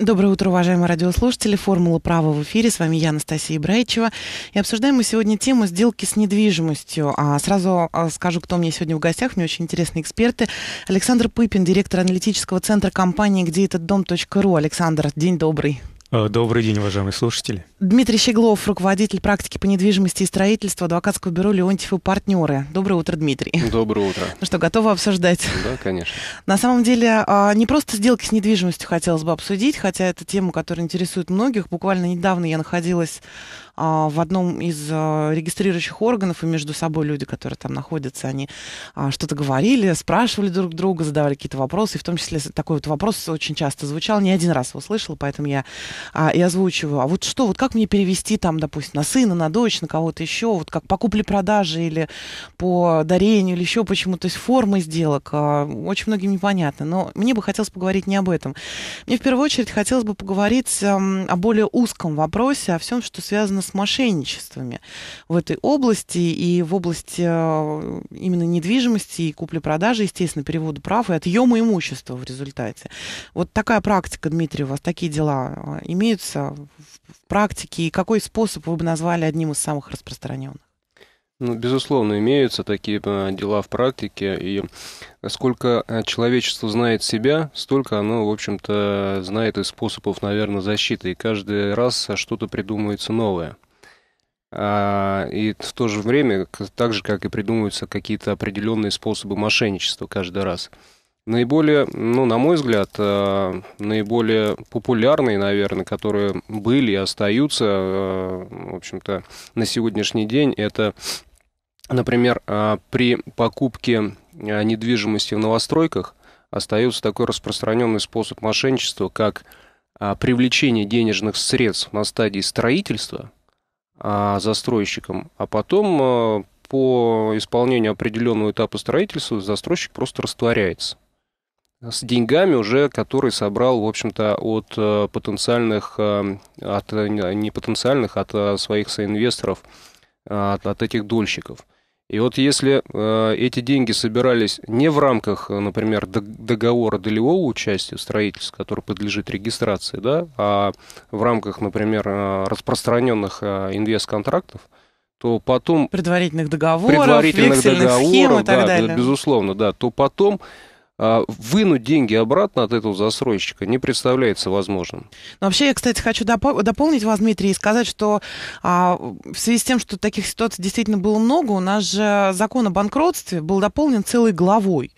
Доброе утро, уважаемые радиослушатели. Формула права в эфире. С вами я, Анастасия Браичева. И обсуждаем мы сегодня тему сделки с недвижимостью. А сразу а, скажу, кто у меня сегодня в гостях. Мне очень интересные эксперты. Александр Пыпин, директор аналитического центра компании «Где этот дом.ру». Александр, день добрый. Э, добрый день, уважаемые слушатели. Дмитрий Щеглов, руководитель практики по недвижимости и строительству адвокатского бюро «Леонтьев и партнеры». Доброе утро, Дмитрий. Доброе утро. Ну что, готовы обсуждать? Да, конечно. На самом деле, а, не просто сделки с недвижимостью хотелось бы обсудить, хотя это тема, которая интересует многих. Буквально недавно я находилась а, в одном из а, регистрирующих органов, и между собой люди, которые там находятся, они а, что-то говорили, спрашивали друг друга, задавали какие-то вопросы, и в том числе такой вот вопрос очень часто звучал, не один раз его поэтому я и озвучиваю. А вот что, вот как мне перевести там, допустим, на сына, на дочь, на кого-то еще, вот как по купле-продаже или по дарению или еще почему, то есть формы сделок, очень многим непонятно, но мне бы хотелось поговорить не об этом. Мне в первую очередь хотелось бы поговорить о более узком вопросе, о всем, что связано с мошенничествами в этой области и в области э, именно недвижимости и купли-продажи, естественно, перевода прав и отъема имущества в результате. Вот такая практика, Дмитрий, у вас такие дела э, имеются в практике? И какой способ вы бы назвали одним из самых распространенных? Ну, безусловно, имеются такие э, дела в практике, и сколько э, человечество знает себя, столько оно, в общем-то, знает и способов, наверное, защиты, и каждый раз что-то придумывается новое. А, и в то же время, так же, как и придумываются какие-то определенные способы мошенничества каждый раз. Наиболее, ну, на мой взгляд, э, наиболее популярные, наверное, которые были и остаются, в общем-то, на сегодняшний день, это Например, а, при покупке а, недвижимости в новостройках остается такой распространенный способ мошенничества, как а, привлечение денежных средств на стадии строительства застройщиком, а потом по исполнению определенного этапа строительства застройщик просто растворяется с деньгами уже, которые собрал, в общем-то, от потенциальных, от не потенциальных, от своих соинвесторов, от, от этих дольщиков. И вот если э, эти деньги собирались не в рамках, э, например, договора долевого участия в строительстве, который подлежит регистрации, да, а в рамках, например, э, распространенных э, инвест-контрактов, то потом... Предварительных договоров, предварительных договоров, схем и так да, далее. безусловно, да, то потом а, вынуть деньги обратно от этого застройщика не представляется возможным. Ну, вообще, я, кстати, хочу допол- дополнить вас, Дмитрий, и сказать, что а, в связи с тем, что таких ситуаций действительно было много, у нас же закон о банкротстве был дополнен целой главой.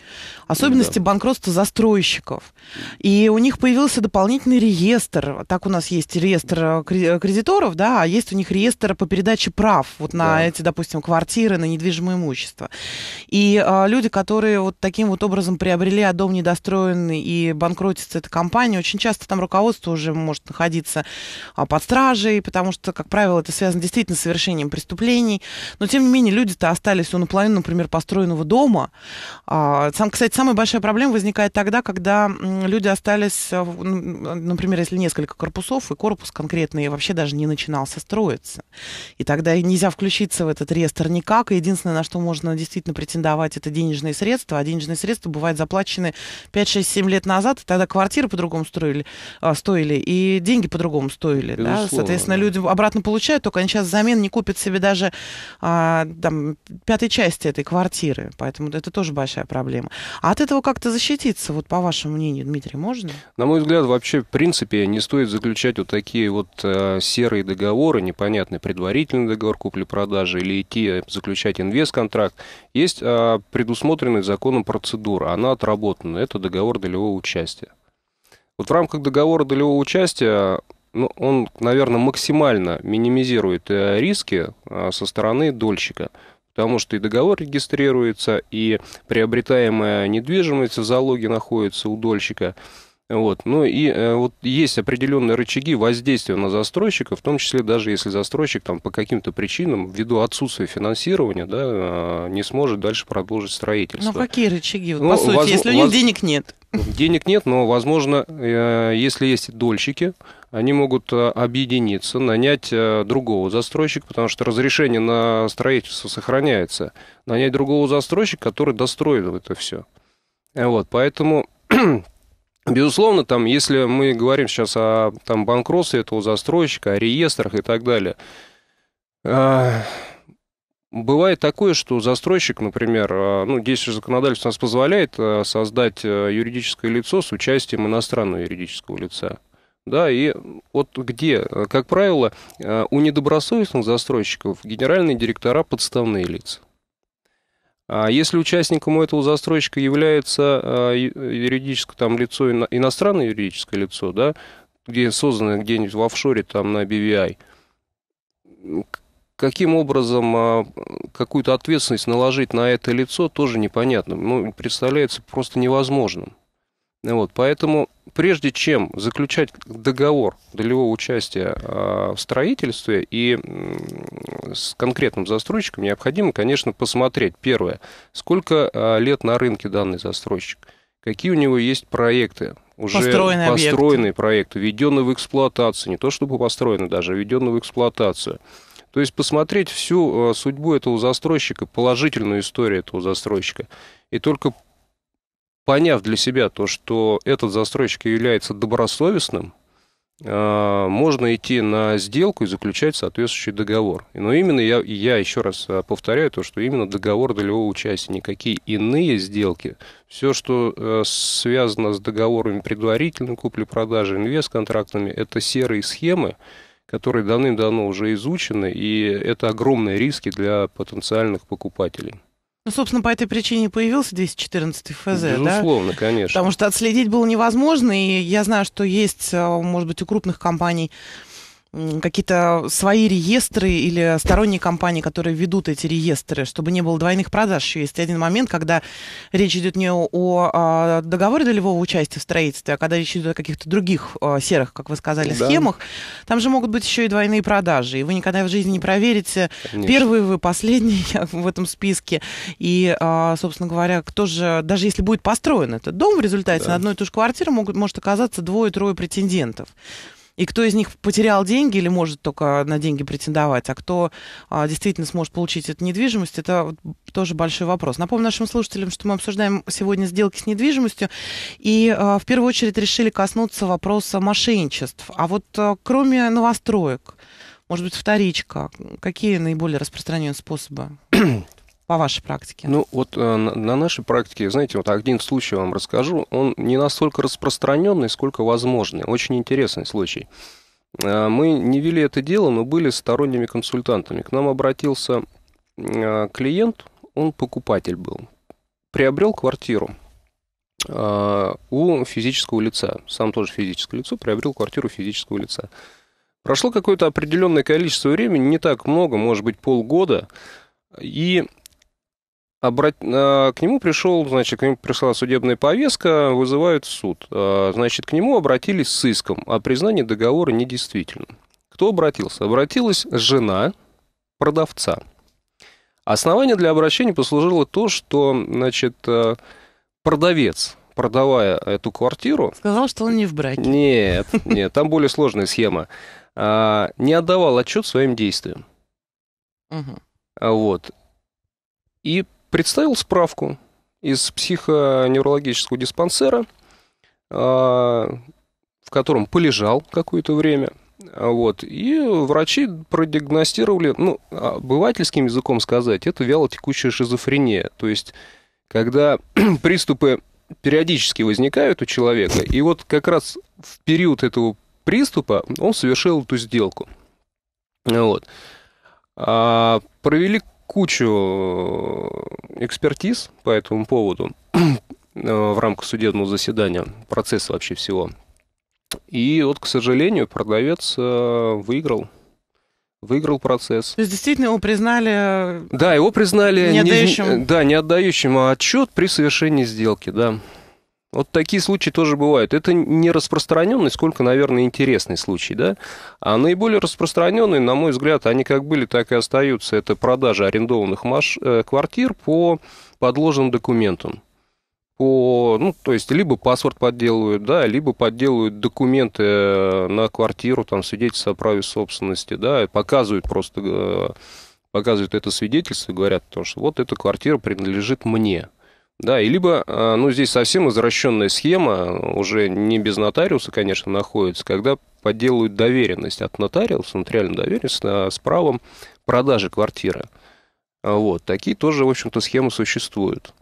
Особенности да. банкротства застройщиков. И у них появился дополнительный реестр. Так у нас есть реестр э, э, кредиторов, да, а есть у них реестр по передаче прав вот на да. эти, допустим, квартиры, на недвижимое имущество. И а, люди, которые вот таким вот образом приобрели приобрели, а дом недостроен и банкротится эта компания, очень часто там руководство уже может находиться а, под стражей, потому что, как правило, это связано действительно с совершением преступлений. Но, тем не менее, люди-то остались у наполовину, например, построенного дома. А, сам, кстати, самая большая проблема возникает тогда, когда люди остались, э, например, если несколько корпусов, и корпус конкретный вообще даже не начинался строиться. И тогда нельзя включиться в этот реестр никак. И единственное, на что можно действительно претендовать, это денежные средства. А денежные средства бывают заплачены захвачены 5-6-7 лет назад, и тогда квартиры по-другому строили, а, стоили, и деньги по-другому стоили. да? Соответственно, да. люди обратно получают, только они сейчас взамен не купят себе даже а, там, пятой части этой квартиры. Поэтому это тоже большая проблема. А от этого как-то защититься, вот по вашему мнению, Дмитрий, можно? На мой взгляд, вообще, в принципе, не стоит заключать вот такие вот э, серые договоры, непонятный предварительный договор купли-продажи или идти э, заключать инвест-контракт. Есть а, предусмотренный законом процедура. Она отработана проработано, это договор долевого участия. Вот в рамках договора долевого участия ну, он, наверное, максимально минимизирует э, риски а, со стороны дольщика, потому что и договор регистрируется, и приобретаемая недвижимость в залоге находится у дольщика – вот. Ну и э, вот есть определенные рычаги воздействия на застройщика, в том числе даже если застройщик там по каким-то причинам, ввиду отсутствия финансирования, да, э, не сможет дальше продолжить строительство. Ну какие рычаги, ну, по сути, воз... если у них воз... денег нет? Денег нет, но, возможно, э, если есть дольщики, они могут объединиться, нанять другого застройщика, потому что разрешение на строительство сохраняется, нанять другого застройщика, который достроит это все. Вот, поэтому Безусловно, там, если мы говорим сейчас о там, банкротстве этого застройщика, о реестрах и так далее, э, Бывает такое, что застройщик, например, э, ну, действующее законодательство нас позволяет э, создать юридическое лицо с участием иностранного юридического лица. Да, и вот где, как правило, у недобросовестных застройщиков генеральные директора подставные лица. А Если участником у этого застройщика является а, юридическое там, лицо, иностранное юридическое лицо, да, где создано где-нибудь в офшоре там, на BVI, каким образом а, какую-то ответственность наложить на это лицо, тоже непонятно. Ну, представляется просто невозможным. Вот, поэтому прежде чем заключать договор долевого участия а, в строительстве и с конкретным застройщиком, необходимо, конечно, посмотреть, первое, сколько а, лет на рынке данный застройщик, какие у него есть проекты, уже построенный, построенный объект. проект, введенный в эксплуатацию, не то чтобы построенный даже, а введенный в эксплуатацию. То есть посмотреть всю судьбу этого застройщика, положительную историю этого застройщика, и только поняв для себя то, что этот застройщик является добросовестным, а, можно идти на сделку и заключать соответствующий договор. Но именно я, я еще раз а, повторяю то, что именно договор долевого участия, никакие иные сделки, все, что э, связано с договорами предварительной купли-продажи, инвест-контрактами, это серые схемы, которые давным-давно уже изучены, и это огромные риски для потенциальных покупателей. Ну, собственно, по этой причине появился 214 ФЗ, Безусловно, да? Безусловно, конечно. Потому что отследить было невозможно, и я знаю, что есть, э, может быть, у крупных компаний какие-то свои реестры или сторонние компании, которые ведут эти реестры, чтобы не было двойных продаж. Еще есть один момент, когда речь идет не о а, договоре долевого участия в строительстве, а когда речь идет о каких-то других а, серых, как вы сказали, да. схемах, там же могут быть еще и двойные продажи. И вы никогда в жизни не проверите, Конечно. первый вы, последний в этом списке. И, а, собственно говоря, кто же, даже если будет построен этот дом, в результате да. на одну и ту же квартиру могут, может оказаться двое-трое претендентов и кто из них потерял деньги или может только на деньги претендовать, а кто а, действительно сможет получить эту недвижимость, это тоже большой вопрос. Напомню нашим слушателям, что мы обсуждаем сегодня сделки с недвижимостью и а, в первую очередь решили коснуться вопроса мошенничеств. А вот а, кроме новостроек, может быть, вторичка, какие наиболее распространенные способы? по вашей практике? Ну, вот э, на нашей практике, знаете, вот один случай вам расскажу. Он не настолько распространенный, сколько возможный. Очень интересный случай. Э, мы не вели это дело, но были сторонними консультантами. К нам обратился э, клиент, он покупатель был. Приобрел квартиру э, у физического лица. Сам тоже физическое лицо, приобрел квартиру физического лица. Прошло какое-то определенное количество времени, не так много, может быть, полгода, и Обрат... Э, к нему пришел, значит, к нему пришла судебная повестка, вызывают суд. Э, значит, к нему обратились с иском о признании договора недействительным. Кто обратился? Обратилась жена продавца. Основание для обращения послужило то, что, значит, э, продавец, продавая эту квартиру... Сказал, что он не в браке. Нет, нет, там более сложная схема. А, не отдавал отчет своим действиям. Вот. И Представил справку из психоневрологического диспансера, а, в котором полежал какое-то время. А, вот. И врачи продиагностировали, ну, обывательским языком сказать, это вялотекущая шизофрения. То есть, когда приступы периодически возникают у человека, и вот как раз в период этого приступа он совершил эту сделку. Вот. А провели кучу э, экспертиз по этому поводу э, в рамках судебного заседания, процесса вообще всего. И вот, к сожалению, продавец э, выиграл выиграл процесс. То есть действительно его признали... Да, его признали... Не отдающим. Не, да, не отдающим, а отчет при совершении сделки, да. Вот такие случаи тоже бывают. Это не распространенный, сколько, наверное, интересный случай, да? А наиболее распространенные, на мой взгляд, они как были, так и остаются. Это продажа арендованных маш... Э, квартир по подложным документам. По, ну, то есть, либо паспорт подделывают, да, либо подделывают документы э, на квартиру, там, свидетельство о праве собственности, да, показывают просто, э, показывают это свидетельство, говорят, то, что вот эта квартира принадлежит мне. Да, и либо, а, ну, здесь совсем извращенная схема, уже не без нотариуса, конечно, находится, когда подделывают доверенность от нотариуса, нотариальную доверенность а с правом продажи квартиры. А, вот, такие тоже, в общем-то, схемы существуют.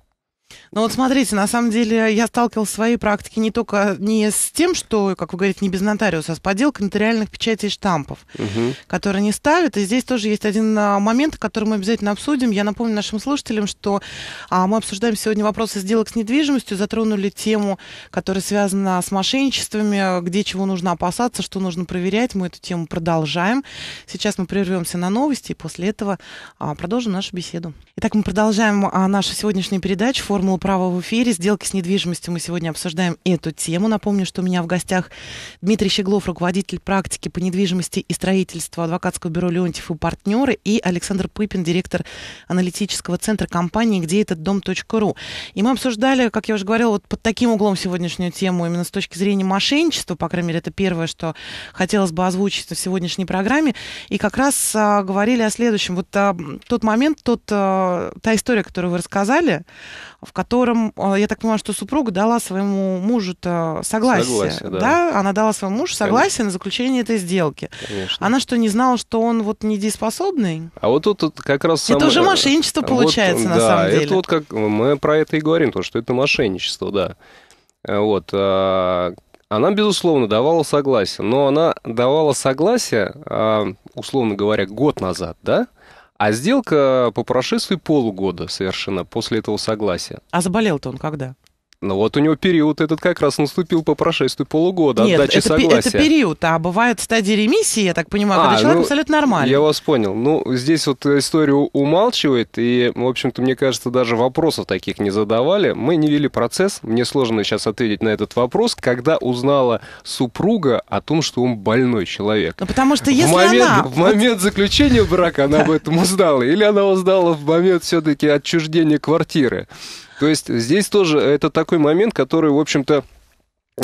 Ну вот смотрите, на самом деле я сталкивалась в своей практике не только не с тем, что, как вы говорите, не без нотариуса, а с подделкой нотариальных печатей и штампов, угу. которые не ставят. И здесь тоже есть один а, момент, который мы обязательно обсудим. Я напомню нашим слушателям, что а, мы обсуждаем сегодня вопросы сделок с недвижимостью, затронули тему, которая связана с мошенничествами, где чего нужно опасаться, что нужно проверять. Мы эту тему продолжаем. Сейчас мы прервемся на новости и после этого а, продолжим нашу беседу. Итак, мы продолжаем а, нашу сегодняшнюю передачу. «Формулу права» в эфире. Сделки с недвижимостью мы сегодня обсуждаем эту тему. Напомню, что у меня в гостях Дмитрий Щеглов, руководитель практики по недвижимости и строительству адвокатского бюро «Леонтьев и партнеры», и Александр Пыпин, директор аналитического центра компании «Где этот дом.ру». И мы обсуждали, как я уже говорила, вот под таким углом сегодняшнюю тему, именно с точки зрения мошенничества, по крайней мере, это первое, что хотелось бы озвучить в сегодняшней программе. И как раз а, говорили о следующем. Вот а, тот момент, тот, а, та история, которую вы рассказали, в котором, а, я так понимаю, что супруга дала своему мужу-то согласие. согласие да. да, она дала своему мужу согласие Конечно. на заключение этой сделки. Конечно. Она что, не знала, что он вот недееспособный? А вот тут как раз... Сам... Это уже мошенничество получается, вот, на да, самом деле. это вот как... Мы про это и говорим, то, что это мошенничество, да. А вот. А, она, безусловно, давала согласие, но она давала согласие, условно говоря, год назад, да? А сделка по прошествии полугода совершена после этого согласия. А заболел-то он когда? Ну вот у него период этот как раз наступил по прошествии полугода Нет, отдачи это, согласия. это период, а бывают стадии ремиссии, я так понимаю, а, когда человек ну, абсолютно нормальный. Я вас понял. Ну, здесь вот историю умалчивает, и, в общем-то, мне кажется, даже вопросов таких не задавали. Мы не вели процесс, мне сложно сейчас ответить на этот вопрос, когда узнала супруга о том, что он больной человек. Ну, потому что если в момент, она... В момент заключения брака она об этом узнала, или она узнала в момент все-таки отчуждения квартиры? То есть здесь тоже это такой момент, который, в общем-то,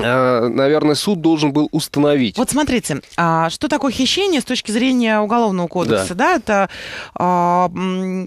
Э, наверное, суд должен был установить. Вот смотрите, а, что такое хищение с точки зрения уголовного кодекса, да, да это а, э,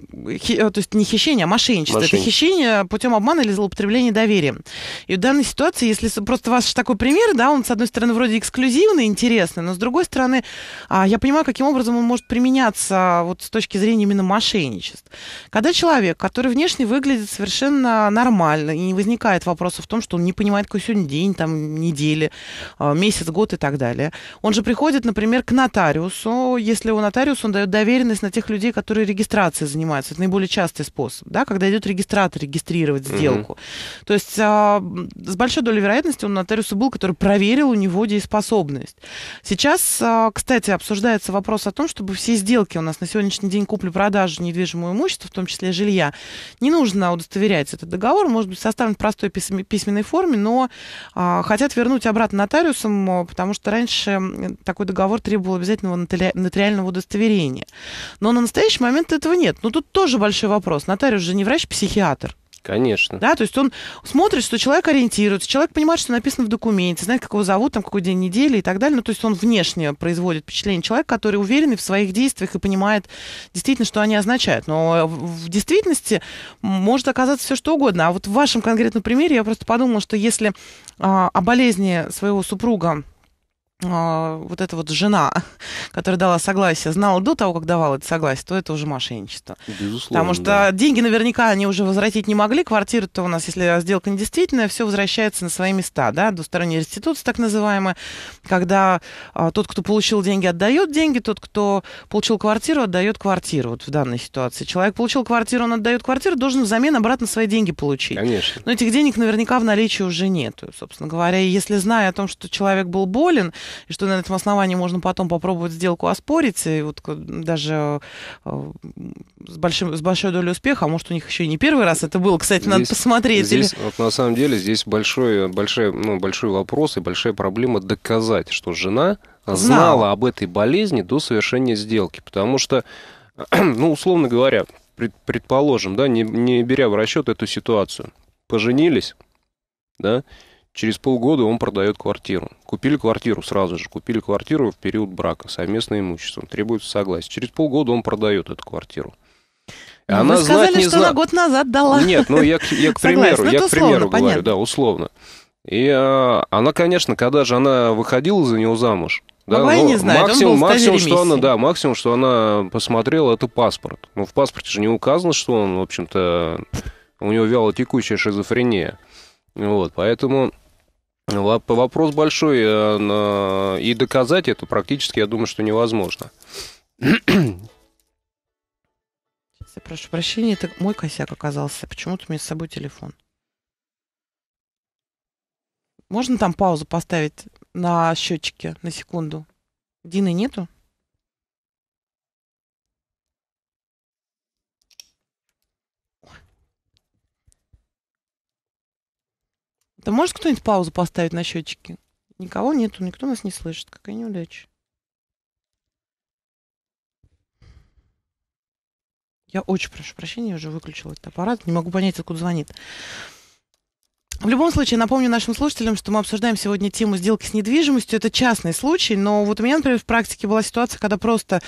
то есть не хищение, а мошенничество. Мошенничество. Это хищение путем обмана или злоупотребления доверием. И в данной ситуации, если просто ваш такой пример, да, он с одной стороны вроде эксклюзивный, интересный, но с другой стороны, а, я понимаю, каким образом он может применяться вот с точки зрения именно мошенничеств. Когда человек, который внешне выглядит совершенно нормально и не возникает вопросов в том, что он не понимает, какой сегодня день, там недели, а, месяц, год и так далее. Он же приходит, например, к нотариусу, если у нотариуса он дает доверенность на тех людей, которые регистрацией занимаются. Это наиболее частый способ, да, когда идет регистратор регистрировать сделку. Mm-hmm. То есть а, с большой долей вероятности у нотариуса был, который проверил у него дееспособность. Сейчас, а, кстати, обсуждается вопрос о том, чтобы все сделки у нас на сегодняшний день купли-продажи недвижимого имущества, в том числе жилья, не нужно удостоверять этот договор, может быть составлен в простой письменной форме, но а, хотят вернуть обратно нотариусам, э, потому что раньше такой договор требовал обязательного нотариального удостоверения. Но на настоящий момент этого нет. Но тут тоже большой вопрос. Нотариус же не врач-психиатр. Конечно. Да, то есть он смотрит, что человек ориентируется, человек понимает, что написано в документе, знает, как его зовут, там, какой день недели и так далее. Ну, то есть он внешне производит впечатление человека, который уверен в своих действиях и понимает действительно, что они означают. Но в действительности может оказаться все что угодно. А вот в вашем конкретном примере я просто подумала, что если а, о болезни своего супруга а, вот эта вот жена, которая дала согласие, знала до того, как давала это согласие, то это уже мошенничество. Безусловно. Потому что да. деньги наверняка они уже возвратить не могли. Квартира-то у нас, если сделка недействительная, все возвращается на свои места. Да? Двусторонняя реституция, так называемая, когда а, тот, кто получил деньги, отдает деньги, тот, кто получил квартиру, отдает квартиру. Вот в данной ситуации. Человек получил квартиру, он отдает квартиру, должен взамен обратно свои деньги получить. Конечно. Но этих денег наверняка в наличии уже нет. Собственно говоря, и если зная о том, что человек был болен, и что на этом основании можно потом попробовать сделку оспорить, и вот э, даже э, с, большим, с большой долей успеха, а может, у них еще и не первый раз это было, кстати, здесь, надо посмотреть. Здесь, или... вот, на самом деле, здесь большой, большой, ну, большой вопрос и большая проблема доказать, что жена знала, знала об этой болезни до совершения сделки, потому что, ну, условно говоря, предположим, да, не, не беря в расчет эту ситуацию, поженились, да, Через полгода он продает квартиру. Купили квартиру сразу же, купили квартиру в период брака, совместное имущество, требуется согласие. Через полгода он продает эту квартиру. Но ну, Она Вы сказали, знать не что зна... она год назад дала. Нет, ну я, я, к примеру, я к примеру говорю, понятно. да, условно. И а, она, конечно, когда же она выходила за него замуж, да, ну, не знает, максимум, он был максимум, что она, да, максимум, что она посмотрела, это паспорт. Но ну, в паспорте же не указано, что он, в общем-то, у него вяло текущая шизофрения. Вот, поэтому вопрос большой, э, и доказать это практически, я думаю, что невозможно. Сейчас я прошу прощения, это мой косяк оказался. Почему-то у меня с собой телефон. Можно там паузу поставить на счетчике на секунду? Дины нету? Да может кто-нибудь паузу поставить на счетчике? Никого нету, никто нас не слышит. Какая неудача. Я очень прошу прощения, я уже выключила этот аппарат. Не могу понять, откуда звонит. В любом случае, напомню нашим слушателям, что мы обсуждаем сегодня тему сделки с недвижимостью. Это частный случай, но вот у меня, например, в практике была ситуация, когда просто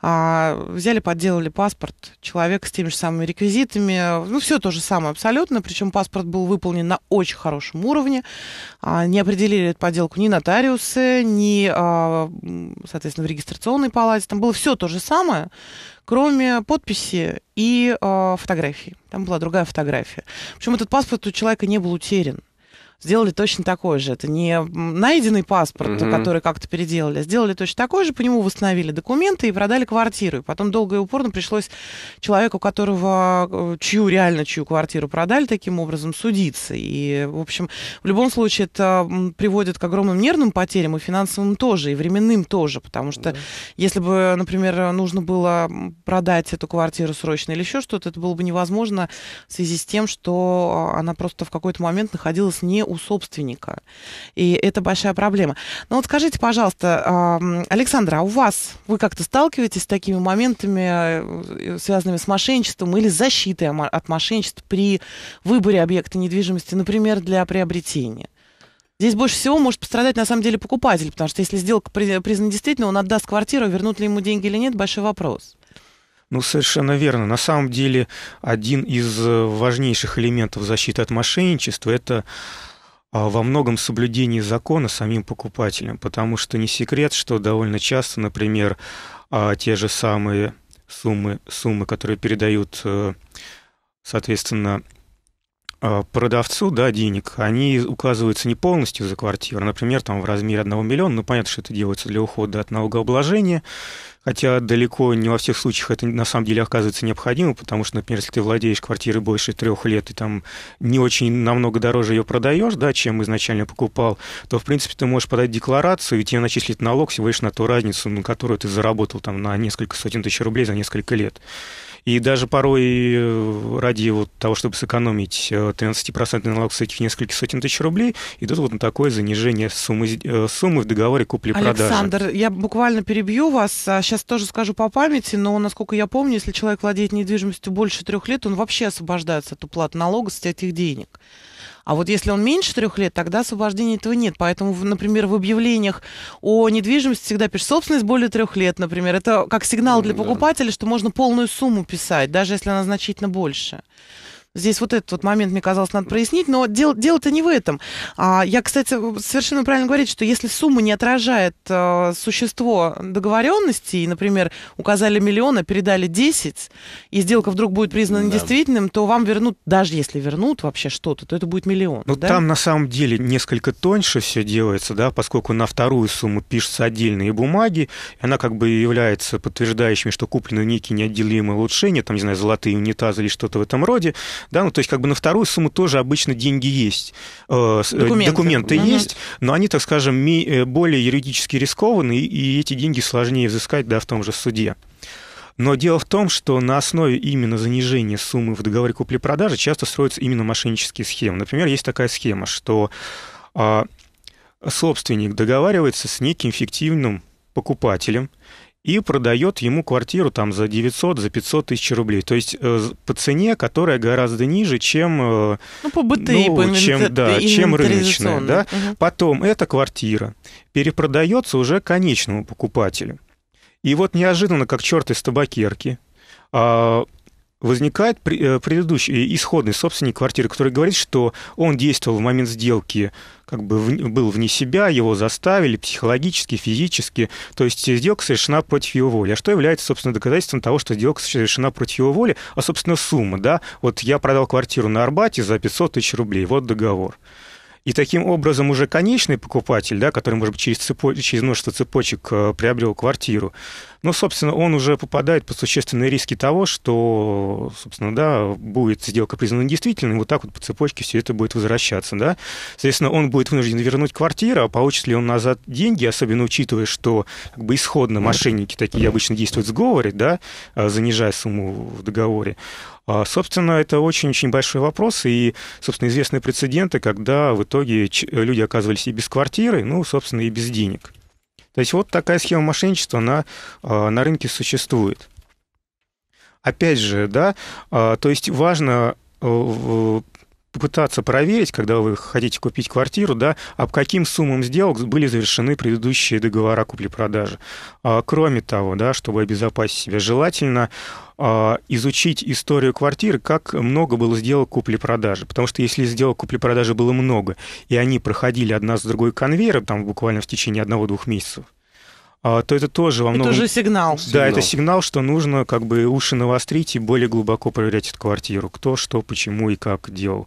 а, взяли, подделали паспорт человека с теми же самыми реквизитами. Ну, все то же самое абсолютно. Причем паспорт был выполнен на очень хорошем уровне. А, не определили эту подделку ни нотариусы, ни, а, соответственно, в регистрационной палате. Там было все то же самое, кроме подписи и э, а, фотографии. Там была другая фотография. Причем этот паспорт у человека не был утерян сделали точно такой же. Это не найденный паспорт, угу. который как-то переделали, а сделали точно такой же, по нему восстановили документы и продали квартиру. И потом долго и упорно пришлось человеку, которого, э, чью реально чью квартиру продали таким образом, судиться. И, в общем, в любом случае это приводит к огромным нервным потерям и финансовым тоже, и временным тоже, потому что да. если бы, например, нужно было продать эту квартиру срочно или еще что-то, это было бы невозможно в связи с тем, что а, она просто в какой-то момент находилась не у собственника. И это большая проблема. Но вот скажите, пожалуйста, Александра, а у вас вы как-то сталкиваетесь с такими моментами, э, э, связанными с мошенничеством или с защитой от мошенничества при выборе объекта недвижимости, например, для приобретения? Здесь больше всего может пострадать на самом деле покупатель, потому что если сделка признана действительно, он отдаст квартиру, вернут ли ему деньги или нет, большой вопрос. Ну, совершенно верно. На самом деле, один из э, важнейших элементов защиты от мошенничества – это а, во многом соблюдении закона самим покупателям, потому что не секрет, что довольно часто, например, а, те же самые суммы, суммы которые передают, э, соответственно, Э, продавцу, да, денег, они указываются не полностью за квартиру, а, например, там в размере 1 миллиона, ну, понятно, что это делается для ухода от налогообложения, хотя далеко не во всех случаях это на самом деле оказывается необходимо, потому что, например, если ты владеешь квартирой больше трех лет и там не очень намного дороже ее продаешь, да, чем изначально покупал, то, в принципе, ты можешь подать декларацию, и тебе начислит налог всего лишь на ту разницу, на которую ты заработал там на несколько сотен тысяч рублей за несколько лет. И даже порой э, ради вот того, чтобы сэкономить 13% э, налог с этих нескольких сотен тысяч рублей, идут вот на такое занижение суммы, э, суммы в договоре купли-продажи. Александр, я буквально перебью вас. Сейчас а тоже скажу по памяти, но, насколько я помню, если человек владеет недвижимостью больше трех лет, он вообще освобождается от уплаты налога с этих денег. А вот если он меньше трех лет, тогда освобождения этого нет. Поэтому, например, в объявлениях о недвижимости всегда пишут собственность более трех лет, например. Это как сигнал для покупателя, что можно полную сумму писать, даже если она значительно больше. Здесь вот этот вот момент, мне казалось, надо прояснить, но дело, дело-то не в этом. А, я, кстати, совершенно правильно говорит, что если сумма не отражает а, существо договоренности, и, например, указали миллион, а передали 10, и сделка вдруг будет признана да. недействительным, то вам вернут, даже если вернут вообще что-то, то это будет миллион. Ну, да? там на самом деле несколько тоньше все делается, да, поскольку на вторую сумму пишутся отдельные бумаги, и она как бы является подтверждающими, что куплены некие неотделимые улучшения, там, не знаю, золотые унитазы или что-то в этом роде, да, ну, то есть как бы на вторую сумму тоже обычно деньги есть. Э, э, документы, Документы угу. есть, но они, так скажем, э, более юридически рискованные, и эти деньги сложнее взыскать да, в том же суде. Но дело в том, что на основе именно занижения суммы в договоре купли-продажи часто строятся именно мошеннические схемы. Например, есть такая схема, что а, собственник договаривается с неким фиктивным покупателем, и продает ему квартиру там за 900, за 500 тысяч рублей. То есть э, по цене, которая гораздо ниже, чем... Э, ну, по БТИ, ну, по чем, да, чем рыночная. Да? Угу. Потом эта квартира перепродается уже конечному покупателю. И вот неожиданно, как черт из табакерки, э, возникает э, предыдущий э, исходный собственник квартиры, который говорит, что он действовал в момент сделки, как бы был вне себя, его заставили психологически, физически, то есть э, сделка совершена против его воли. А что является, собственно, доказательством того, что сделка совершена против его воли, а, собственно, сумма, да? Вот я продал квартиру на Арбате за 500 тысяч рублей, вот договор. И таким образом уже конечный покупатель, да, который, может быть, через, цепо... через множество цепочек э, приобрел квартиру, ну, собственно, он уже попадает под существенные риски того, что, собственно, да, будет сделка признана недействительной, вот так вот по цепочке все это будет возвращаться, да. Соответственно, он будет вынужден вернуть квартиру, а получит ли он назад деньги, особенно учитывая, что как бы исходно мошенники такие обычно действуют в сговоре, да, э, занижая сумму в договоре, а, собственно, это очень-очень большой вопрос, и, собственно, известные прецеденты, когда в итоге люди оказывались и без квартиры, ну, собственно, и без денег. То есть вот такая схема мошенничества на, а, на рынке существует. Опять же, да, а, то есть важно э, попытаться проверить, когда вы хотите купить квартиру, да, об каким суммам сделок были завершены предыдущие договора купли-продажи. Кроме того, да, чтобы обезопасить себя, желательно а, изучить историю квартир, как много было сделок купли-продажи. Потому что если сделок купли-продажи было много, и они проходили одна с другой конвейером, там буквально в течение одного-двух месяцев, а, то это тоже во многом... Это уже сигнал. Да, сигнал. это сигнал, что нужно как бы уши навострить и более глубоко проверять эту квартиру. Кто, что, почему и как делал.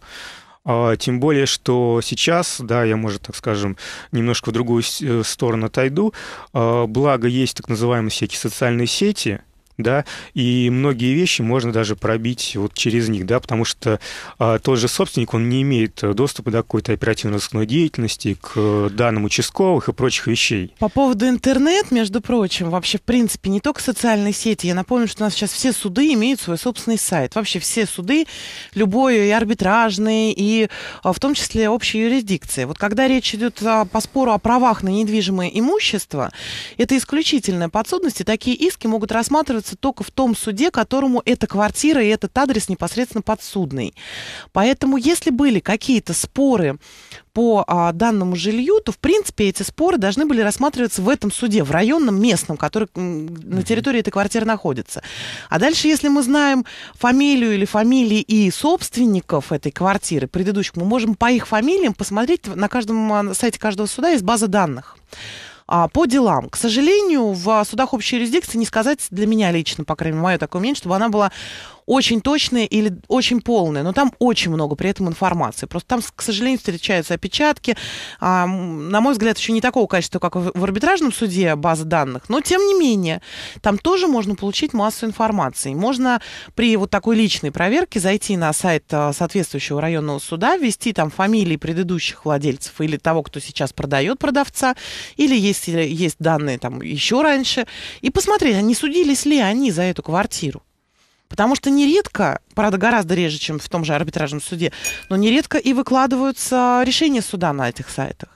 А, тем более, что сейчас, да, я, может, так скажем, немножко в другую э, сторону отойду. Благо, есть так называемые всякие социальные сети, да, и многие вещи можно даже пробить вот через них, да, потому что а, тот же собственник, он не имеет э, доступа до какой-то оперативно-розыскной деятельности, к э, данным участковых и прочих вещей. По поводу интернет, между прочим, вообще, в принципе, не только социальные сети, я напомню, что у нас сейчас все суды имеют свой собственный сайт, вообще все суды, любой и арбитражный, и а, в том числе общая юрисдикция. Вот когда речь идет а, по спору о правах на недвижимое имущество, это исключительная подсудность, и такие иски могут рассматриваться обжалуется только в том суде, которому эта квартира и этот адрес непосредственно подсудный. Поэтому, если были какие-то споры по а, данному жилью, то, в принципе, эти споры должны были рассматриваться в этом суде, в районном, местном, который на территории этой квартиры находится. А дальше, если мы знаем фамилию или фамилии и собственников этой квартиры предыдущих, мы можем по их фамилиям посмотреть на каждом а, на сайте каждого суда есть база данных а, по делам. К сожалению, в судах общей юрисдикции не сказать для меня лично, по крайней мере, мое такое мнение, чтобы она была очень точные или очень полные, но там очень много при этом информации. Просто там, к сожалению, встречаются опечатки. А, на мой взгляд, еще не такого качества, как в арбитражном суде база данных, но тем не менее, там тоже можно получить массу информации. Можно при вот такой личной проверке зайти на сайт а, соответствующего районного суда, ввести там фамилии предыдущих владельцев или того, кто сейчас продает продавца, или если есть данные там еще раньше, и посмотреть, они а судились ли они за эту квартиру. Потому что нередко, правда, гораздо реже, чем в том же арбитражном суде, но нередко и выкладываются решения суда на этих сайтах.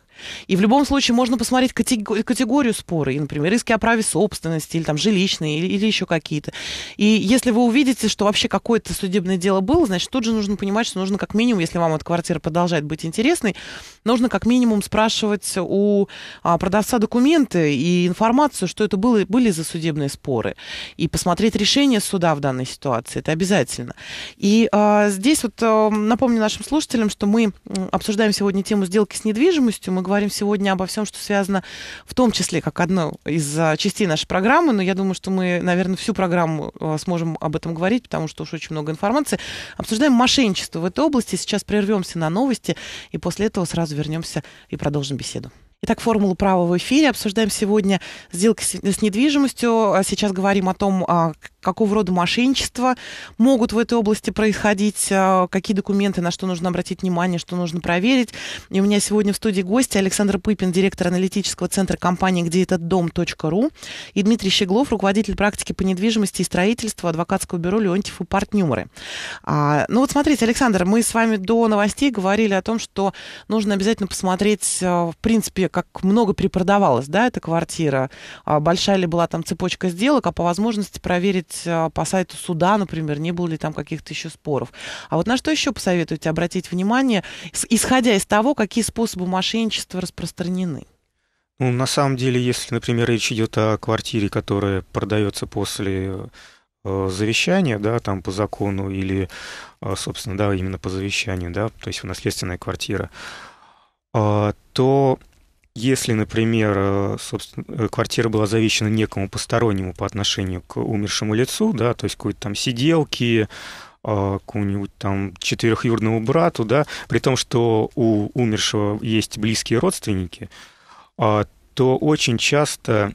И в любом случае можно посмотреть категорию спора, и, например, риски о праве собственности, или там жилищные, или, или еще какие-то. И если вы увидите, что вообще какое-то судебное дело было, значит, тут же нужно понимать, что нужно как минимум, если вам эта квартира продолжает быть интересной, нужно как минимум спрашивать у а, продавца документы и информацию, что это было, были за судебные споры, и посмотреть решение суда в данной ситуации. Это обязательно. И а, здесь вот а, напомню нашим слушателям, что мы обсуждаем сегодня тему сделки с недвижимостью. Мы поговорим сегодня обо всем, что связано в том числе, как одно из а, частей нашей программы, но я думаю, что мы, наверное, всю программу а, сможем об этом говорить, потому что уж очень много информации. Обсуждаем мошенничество в этой области. Сейчас прервемся на новости, и после этого сразу вернемся и продолжим беседу. Итак, формулу права в эфире. Обсуждаем сегодня сделки с недвижимостью. А сейчас говорим о том, какого рода мошенничества могут в этой области происходить, а, какие документы, на что нужно обратить внимание, что нужно проверить. И у меня сегодня в студии гости Александр Пыпин, директор аналитического центра компании «Где этот дом.ру» и Дмитрий Щеглов, руководитель практики по недвижимости и строительству адвокатского бюро «Леонтьев и партнеры». А, ну вот смотрите, Александр, мы с вами до новостей говорили о том, что нужно обязательно посмотреть, а, в принципе, как много перепродавалось, да, эта квартира, а, большая ли была там цепочка сделок, а по возможности проверить посмотреть э, по сайту суда, например, не было ли там каких-то еще споров. А вот на что еще посоветуете обратить внимание, исходя из того, какие способы мошенничества распространены? Ну, на самом деле, если, например, речь идет о квартире, которая продается после э, завещания, да, там по закону или, э, собственно, да, именно по завещанию, да, то есть в наследственная квартира, то если, например, э, собственно, э, квартира была завещена некому постороннему по отношению к умершему лицу, да, то есть какой-то там сиделки, э, какому-нибудь там четырехюрному брату, да, при том, что у умершего есть близкие родственники, а, то очень часто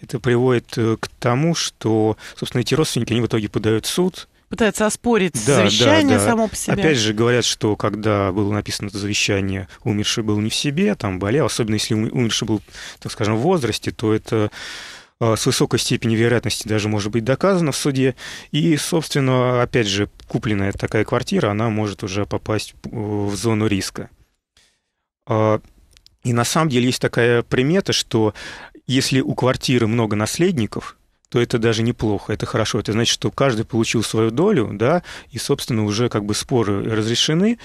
это приводит к тому, что, собственно, эти родственники, они в итоге подают в суд, пытается оспорить да, завещание да, да. само по себе. Опять же говорят, что когда было написано это завещание, умерший был не в себе, там болел, особенно если умерший был, так скажем, в возрасте, то это а, с высокой степенью вероятности даже может быть доказано в суде. И, собственно, опять же, купленная такая квартира, она может уже попасть в зону риска. А, и на самом деле есть такая примета, что если у квартиры много наследников, то это даже неплохо, это хорошо. Это значит, что каждый получил свою долю, да, и, собственно, уже как бы споры разрешены,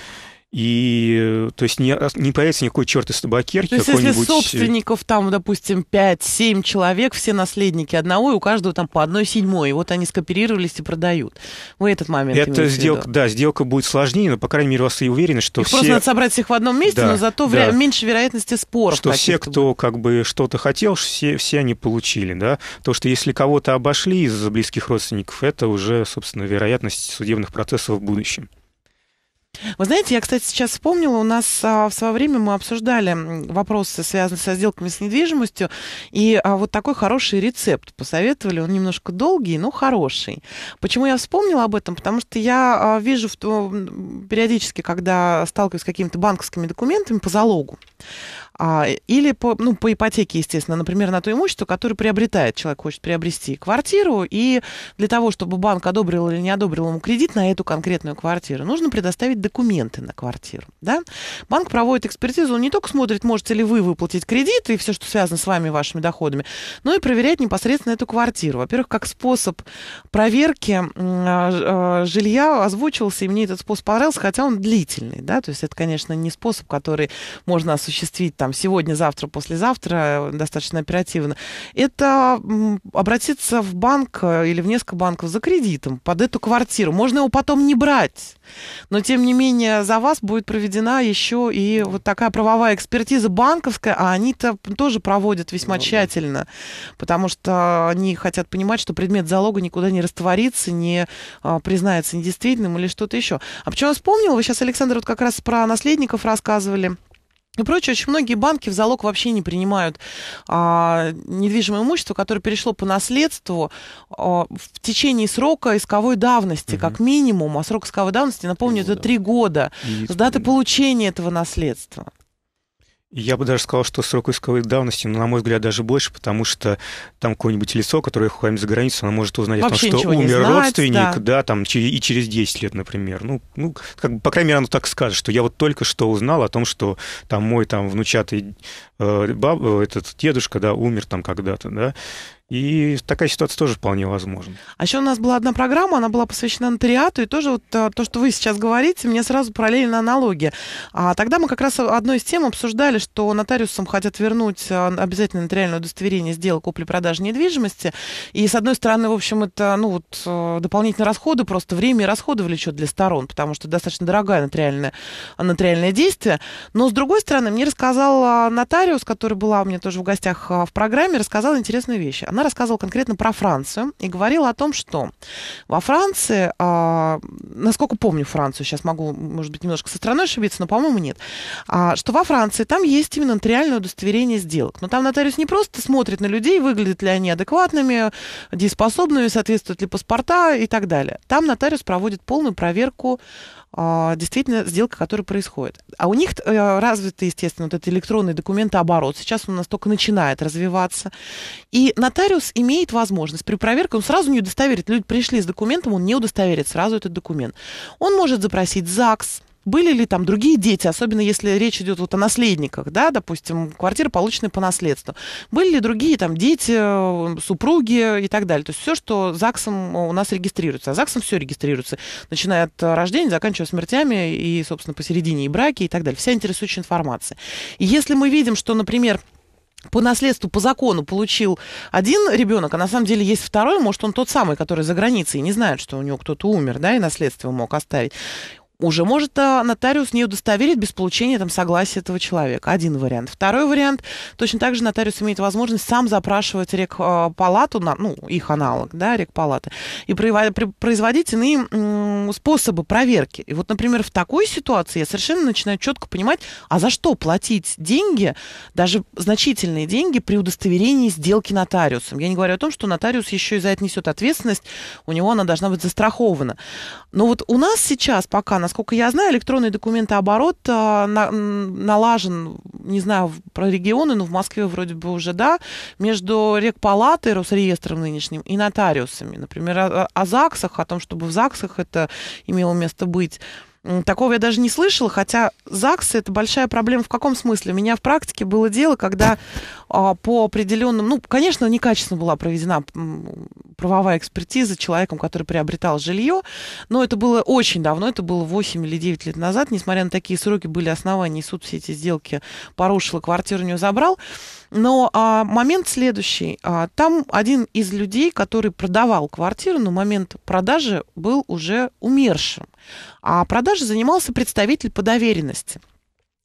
и э, то есть не, а, не появится никакой черт из табакерки. То есть если э, собственников там, допустим, 5-7 человек, все наследники одного, и у каждого там по одной седьмой, и вот они скопировались и продают. Вы этот момент Это сделка, да, сделка будет сложнее, но, по крайней мере, у вас и уверены, что Их все... просто надо собрать всех в одном месте, да, но зато да. вре... меньше вероятности споров. Что все, кто будет. как бы что-то хотел, все, все они получили, да. То, что если кого-то обошли из близких родственников, это уже, собственно, вероятность судебных процессов в будущем. Вы знаете, я, кстати, сейчас вспомнила, у нас а, в свое время мы обсуждали вопросы, связанные со сделками с недвижимостью, и а, вот такой хороший рецепт посоветовали, он немножко долгий, но хороший. Почему я вспомнила об этом? Потому что я а, вижу в, периодически, когда сталкиваюсь с какими-то банковскими документами по залогу, а, э, или по, ну, по ипотеке, естественно, например, на то имущество, которое приобретает человек, хочет приобрести квартиру, и для того, чтобы банк одобрил или не одобрил ему кредит на эту конкретную квартиру, нужно предоставить документы на квартиру. Да? Банк проводит экспертизу, он не только смотрит, можете ли вы выплатить кредит и все, что связано с вами, вашими доходами, но и проверяет непосредственно эту квартиру. Во-первых, как способ проверки а, а, жилья озвучивался, и мне этот способ понравился, хотя он длительный. Да? То есть это, конечно, не способ, который можно осуществить там сегодня, завтра, послезавтра, э, достаточно оперативно, это обратиться в банк э, или в несколько банков за кредитом под эту квартиру. Можно его потом не брать, но тем не менее за вас будет проведена еще и вот такая правовая экспертиза банковская, а они-то тоже проводят весьма ну, тщательно, да. потому что они хотят понимать, что предмет залога никуда не растворится, не а, признается недействительным или что-то еще. А почему я вспомнила, вы сейчас, Александр, вот как раз про наследников рассказывали и прочее. Очень многие банки в залог вообще не принимают а, недвижимое имущество, которое перешло по наследству а, в течение срока исковой давности, угу. как минимум. А срок исковой давности, напомню, это ну три года и с даты получения этого наследства. Я бы даже сказал, что срок исковой давности, но, ну, на мой взгляд, даже больше, потому что там какое-нибудь лицо, которое ходит за границу, оно может узнать Вообще о том, что умер знать, родственник, да. да, там, и через 10 лет, например. Ну, ну как, по крайней мере, оно так скажет, что я вот только что узнал о том, что там мой там внучатый э, баб, э, этот дедушка, да, умер там когда-то, да, и такая ситуация тоже вполне возможна. А еще у нас была одна программа, она была посвящена нотариату, и тоже вот а, то, что вы сейчас говорите, мне сразу параллельно аналогия. А тогда мы как раз одной из тем обсуждали, что нотариусам хотят вернуть а, обязательно нотариальное удостоверение сделок купли-продажи недвижимости. И, с одной стороны, в общем, это ну, вот, э, дополнительные расходы, просто время и расходы влечет для сторон, потому что достаточно дорогое нотариальное, нотариальное действие. Но, с другой стороны, мне рассказал а, нотариус, который была у меня тоже в гостях в программе, рассказал интересную вещь. Она она рассказывала конкретно про Францию и говорила о том, что во Франции, а, насколько помню Францию, сейчас могу, может быть, немножко со страной ошибиться, но, по-моему, нет, а, что во Франции там есть именно нотариальное удостоверение сделок. Но там нотариус не просто смотрит на людей, выглядят ли они адекватными, дееспособными, соответствуют ли паспорта и так далее. Там нотариус проводит полную проверку а, действительно сделка, которая происходит. А у них э, развитый, естественно, вот этот электронный документооборот. Сейчас он настолько начинает развиваться. И нотариус имеет возможность при проверке, он сразу не удостоверит. Люди пришли с документом, он не удостоверит сразу этот документ. Он может запросить ЗАГС, были ли там другие дети, особенно если речь идет вот о наследниках, да, допустим, квартиры, полученные по наследству. Были ли другие там дети, э, супруги и так далее. То есть все, что ЗАГСом э, у нас регистрируется. А ЗАГСом все регистрируется, начиная от рождения, заканчивая смертями и, собственно, посередине и браки и так далее. Вся интересующая информация. И если мы видим, что, например, по наследству, по закону получил один ребенок, а на самом деле есть второй, может, он тот самый, который за границей, не знает, что у него кто-то умер, да, и наследство мог оставить уже может а, нотариус не удостоверить без получения там, согласия этого человека. Один вариант. Второй вариант. Точно так же нотариус имеет возможность сам запрашивать рекпалату, ну, их аналог, да, рекпалаты, и производить иные м, способы проверки. И вот, например, в такой ситуации я совершенно начинаю четко понимать, а за что платить деньги, даже значительные деньги, при удостоверении сделки нотариусом. Я не говорю о том, что нотариус еще и за это несет ответственность, у него она должна быть застрахована. Но вот у нас сейчас пока насколько я знаю, электронный документооборот а, на, налажен, не знаю, про регионы, но в Москве вроде бы уже, да, между Рекпалатой, Росреестром нынешним и нотариусами. Например, о, о ЗАГСах, о том, чтобы в ЗАГСах это имело место быть. Такого я даже не слышала, хотя ЗАГСы это большая проблема. В каком смысле? У меня в практике было дело, когда а, по определенным, ну, конечно, некачественно была проведена правовая экспертиза человеком, который приобретал жилье, но это было очень давно, это было 8 или 9 лет назад, несмотря на такие сроки были основания, суд все эти сделки порушил квартиру не забрал. Но а, момент следующий. А, там один из людей, который продавал квартиру на момент продажи, был уже умершим. А продажей занимался представитель по доверенности.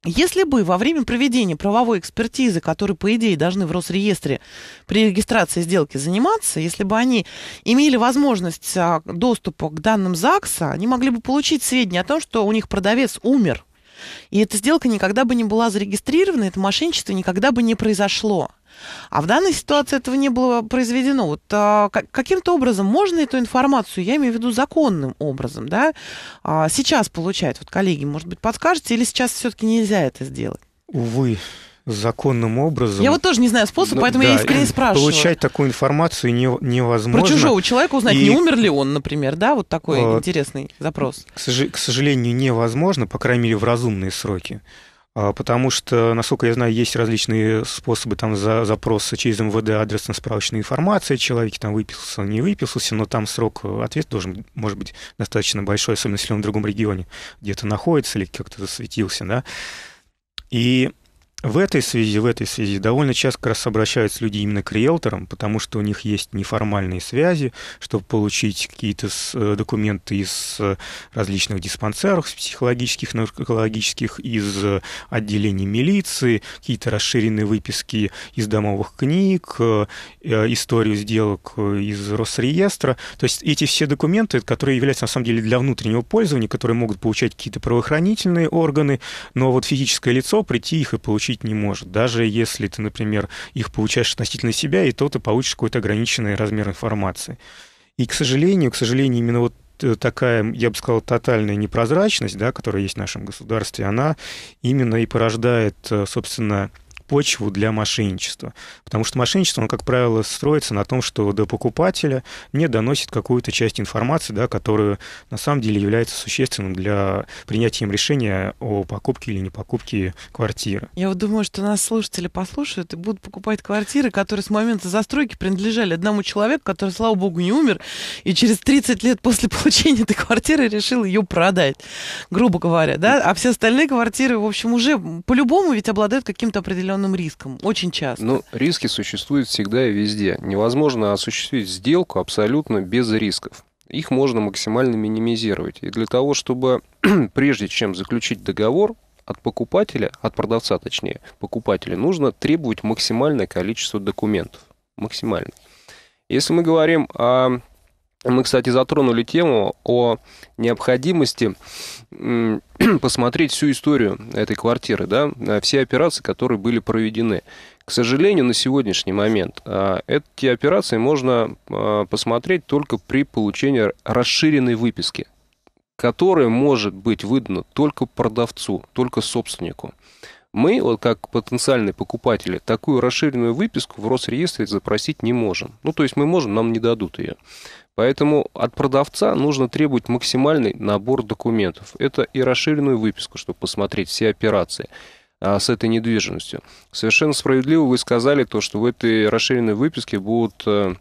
Если бы во время проведения правовой экспертизы, которой, по идее, должны в Росреестре при регистрации сделки заниматься, если бы они имели возможность а, доступа к данным ЗАГСа, они могли бы получить сведения о том, что у них продавец умер и эта сделка никогда бы не была зарегистрирована, это мошенничество никогда бы не произошло. А в данной ситуации этого не было произведено. Вот а, каким-то образом можно эту информацию, я имею в виду законным образом, да, а, сейчас получать? Вот коллеги, может быть, подскажете, или сейчас все-таки нельзя это сделать? Увы, законным образом. Я вот тоже не знаю способ, ну, поэтому да, я скорее спрашиваю. Получать такую информацию не, невозможно. Про чужого человека узнать, и... не умер ли он, например, да, вот такой э, интересный запрос. К, сож... к сожалению, невозможно, по крайней мере, в разумные сроки. А, потому что, насколько я знаю, есть различные способы там, за, запроса через МВД адресно справочной информации. Человек там выписался, не выписался, но там срок э, ответ должен, может быть, достаточно большой, особенно если он в другом регионе где-то находится или как-то засветился. Да? И в этой связи, в этой связи довольно часто как раз обращаются люди именно к риэлторам, потому что у них есть неформальные связи, чтобы получить какие-то э, документы из э, различных диспансеров, психологических, наркологических, из э, отделений милиции, какие-то расширенные выписки из домовых книг, историю сделок из Росреестра. То есть эти все документы, которые являются на самом деле для внутреннего пользования, которые могут получать какие-то правоохранительные органы, но вот физическое лицо прийти их и получить получить не может. Даже если ты, например, их получаешь относительно себя, и то ты получишь какой-то ограниченный размер информации. И, к сожалению, к сожалению, именно вот э, такая, я бы сказал, тотальная непрозрачность, да, которая есть в нашем государстве, она именно и порождает, э, собственно, почву для мошенничества. Потому что мошенничество, оно, как правило, строится на том, что до покупателя не доносит какую-то часть информации, да, которая на самом деле является существенным для принятия им решения о покупке или не покупке квартиры. Я вот думаю, что нас слушатели послушают и будут покупать квартиры, которые с момента застройки принадлежали одному человеку, который, слава богу, не умер, и через 30 лет после получения этой квартиры решил ее продать, грубо говоря, да? А все остальные квартиры, в общем, уже по-любому ведь обладают каким-то определенным главным риском? Очень часто. Ну, риски существуют всегда и везде. Невозможно осуществить сделку абсолютно без рисков. Их можно максимально минимизировать. И для того, чтобы прежде чем заключить договор, от покупателя, от продавца точнее, покупателя, нужно требовать максимальное количество документов. Максимально. Если мы говорим о мы, кстати, затронули тему о необходимости посмотреть всю историю этой квартиры, да, э, все операции, которые были проведены. К сожалению, на сегодняшний момент э, эти операции можно э, посмотреть только при получении расширенной выписки, которая может быть выдана только продавцу, только собственнику. Мы, вот как потенциальные покупатели, такую расширенную выписку в Росреестре запросить не можем. Ну, то есть мы можем, нам не дадут ее. Поэтому от продавца нужно требовать максимальный набор документов. Это и расширенную выписку, чтобы посмотреть все операции а, с этой недвижимостью. Совершенно справедливо вы сказали то, что в этой расширенной выписке будут э,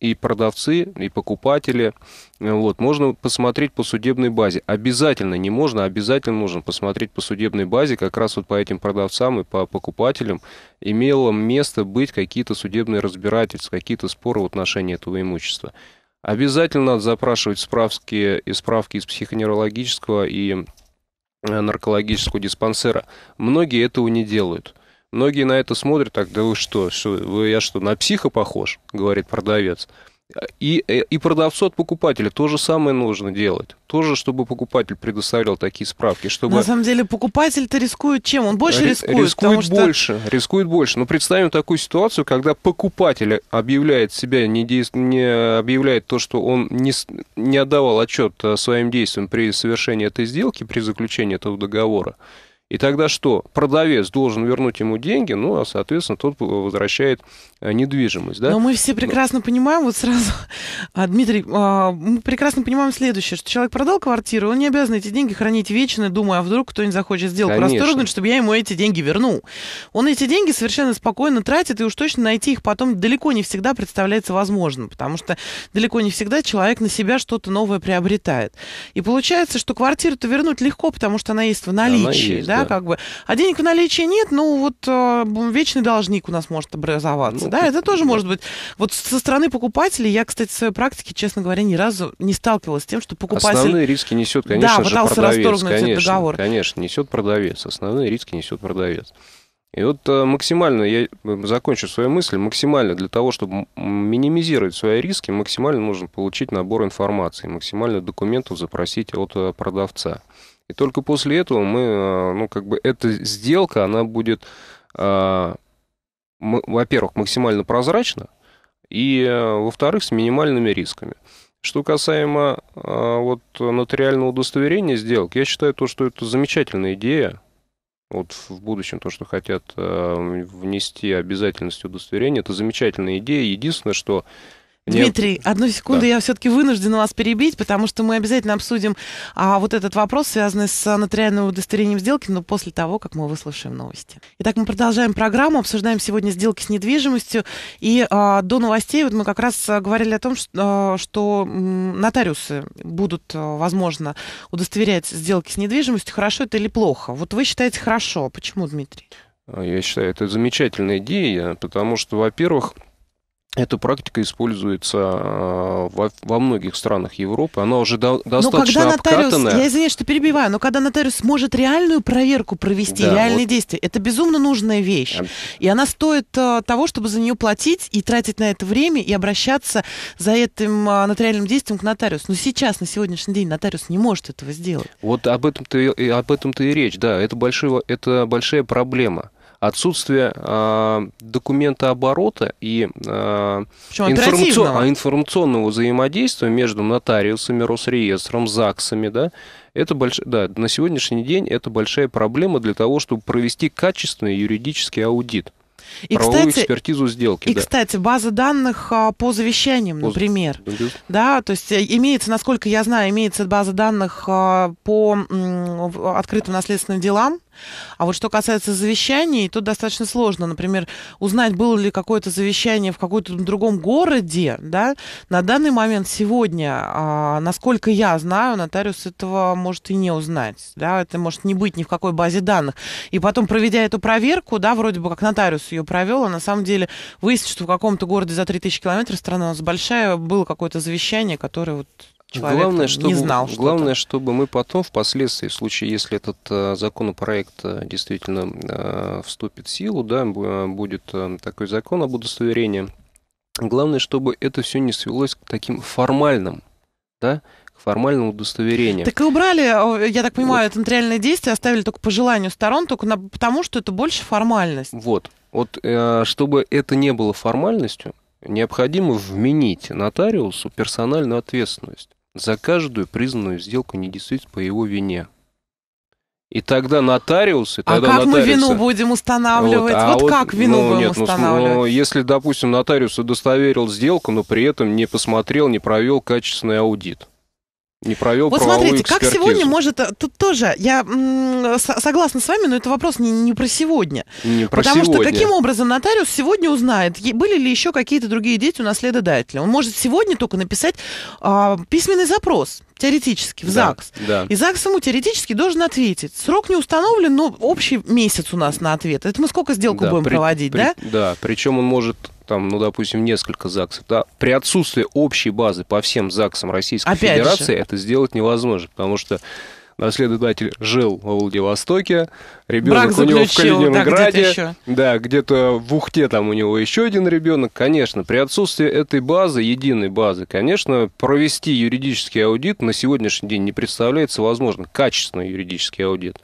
и продавцы, и покупатели. Вот, можно посмотреть по судебной базе. Обязательно, не можно, обязательно нужно посмотреть по судебной базе, как раз вот по этим продавцам и по покупателям имело место быть какие-то судебные разбирательства, какие-то споры в отношении этого имущества. Обязательно надо запрашивать справки и справки из психоневрологического и э, наркологического диспансера. Многие этого не делают. Многие на это смотрят, так, да вы что, что вы, я что, на психа похож, говорит продавец. И, э, и продавцу от покупателя то же самое нужно делать. Тоже, чтобы покупатель предоставил такие справки. Чтобы... На самом деле покупатель-то рискует чем? Он больше Ри- рискует? Рискует больше, что... рискует больше. Но представим такую ситуацию, когда покупатель объявляет себя, не, действ... не объявляет то, что он не, не отдавал отчет э, своим действиям при совершении этой сделки, при заключении этого договора. И тогда что? Продавец должен вернуть ему деньги, ну, а, соответственно, тот возвращает э, недвижимость. Да? Но мы все прекрасно Но... понимаем, вот сразу, а, Дмитрий, а, мы прекрасно понимаем следующее, что человек продал квартиру, он не обязан эти деньги хранить вечно, думая, а вдруг кто-нибудь захочет сделку расторгнуть, чтобы я ему эти деньги вернул. Он эти деньги совершенно спокойно тратит, и уж точно найти их потом далеко не всегда представляется возможным, потому что далеко не всегда человек на себя что-то новое приобретает. И получается, что квартиру-то вернуть легко, потому что она есть в наличии, она есть, да? да, как бы. А денег в наличии нет, ну вот э, вечный должник у нас может образоваться, ну, да, это тоже да. может быть. Вот со стороны покупателей я, кстати, в своей практике, честно говоря, ни разу не сталкивалась с тем, что покупатель... Основные риски несет, конечно да, же, продавец. конечно, договор. Конечно, несет продавец. Основные риски несет продавец. И вот э, максимально, я э, закончу свою мысль, максимально для того, чтобы минимизировать свои риски, максимально нужно получить набор информации, максимально документов запросить от э, продавца. И только после этого мы, а, ну, как бы эта сделка, она будет, а, во-первых, максимально прозрачна, и, а, во-вторых, с минимальными рисками. Что касаемо вот нотариального удостоверения сделок, я считаю то, что это замечательная идея, вот в будущем то, что хотят внести обязательность удостоверения, это замечательная идея. Единственное, что Дмитрий, одну секунду, да. я все-таки вынуждена вас перебить, потому что мы обязательно обсудим а, вот этот вопрос, связанный с нотариальным удостоверением сделки, но после того, как мы выслушаем новости. Итак, мы продолжаем программу, обсуждаем сегодня сделки с недвижимостью, и а, до новостей вот мы как раз а, говорили о том, что, а, что нотариусы будут, а, возможно, удостоверять сделки с недвижимостью, хорошо это или плохо. Вот вы считаете хорошо, почему, Дмитрий? А, я считаю, это замечательная идея, потому что, во-первых, эта практика используется э, во, во многих странах Европы. Она уже до, достаточно но когда нотариус, обкатанная. Я извиняюсь, что перебиваю, но когда нотариус может реальную проверку провести, да, реальные вот. действия, это безумно нужная вещь. И она стоит э, того, чтобы за нее платить и тратить на это время и обращаться за этим э, нотариальным действием к нотариусу. Но сейчас, на сегодняшний день, нотариус не может этого сделать. Вот об этом-то, об этом-то и речь, да. Это, большой, это большая проблема отсутствие э, документа оборота и э, информацион, а, информационного взаимодействия между нотариусами, Росреестром, ЗАГСами, да, это больш... да, на сегодняшний день это большая проблема для того, чтобы провести качественный юридический аудит. И, правовую кстати, экспертизу сделки. И, да. кстати, база данных по завещаниям, по... например. Да, то есть э, имеется, насколько я знаю, имеется база данных по открытым наследственным делам, а вот что касается завещаний, тут достаточно сложно, например, узнать, было ли какое-то завещание в каком-то другом городе, да, на данный момент сегодня, а, насколько я знаю, нотариус этого может и не узнать, да, это может не быть ни в какой базе данных. И потом, проведя эту проверку, да, вроде бы как нотариус ее провел, а на самом деле выяснится, что в каком-то городе за 3000 километров, страна у нас большая, было какое-то завещание, которое вот человек главное, чтобы, не знал что Главное, чтобы мы потом, впоследствии, в случае, если этот э, законопроект э, действительно э, вступит в силу, да, э, будет э, такой закон об удостоверении, главное, чтобы это все не свелось к таким формальным, да, формальному удостоверению. Так и убрали, а, я так понимаю, вот. это нотариальное действие, оставили только по желанию сторон, только на, потому что это больше формальность. Вот. Вот э, чтобы это не было формальностью, необходимо вменить нотариусу персональную ответственность за каждую признанную сделку недействительной по его вине. И тогда а нотариусы... Тогда а как нотариусы, мы вину будем устанавливать? Вот, а вот, вот как вину ну, будем нет, ну, устанавливать? ну, если, допустим, нотариус удостоверил сделку, но при этом не посмотрел, не провел качественный аудит не провел Вот смотрите, экспертизу. как сегодня может... Э, тут тоже, я м, согласна с вами, но это вопрос не, не про сегодня. Не про Потому сегодня. что каким образом нотариус сегодня узнает, были ли еще какие-то другие дети у наследодателя? Он может сегодня только написать а, письменный запрос, теоретически, в да, ЗАГС. Да. И ЗАГС ему теоретически должен ответить. Срок не установлен, но общий месяц у нас на ответ. Это мы сколько сделку да, будем при, проводить, при, да? Да, причем он может там, ну, допустим, несколько ЗАГСов, да, при отсутствии общей базы по всем ЗАГСам Российской Опять Федерации же. это сделать невозможно, потому что наследодатель жил во Владивостоке, ребенок у него в Калининграде, да, где-то, да, где-то в Ухте там у него еще один ребенок. Конечно, при отсутствии этой базы, единой базы, конечно, провести юридический аудит на сегодняшний день не представляется возможным, качественный юридический аудит.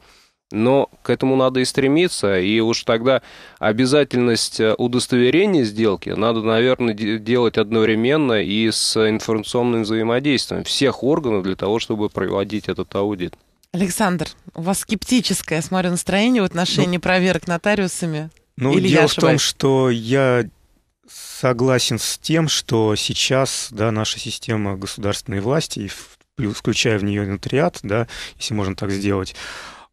Но к этому надо и стремиться, и уж тогда обязательность э, удостоверения сделки надо, наверное, делать одновременно и с информационным взаимодействием всех органов для того, чтобы проводить этот аудит. Александр, у вас скептическое, я смотрю, настроение в отношении ну, проверок нотариусами. Ну, Или дело в том, что я согласен с тем, что сейчас да, наша система государственной власти, и включая в нее нотариат, да, если можно так сделать,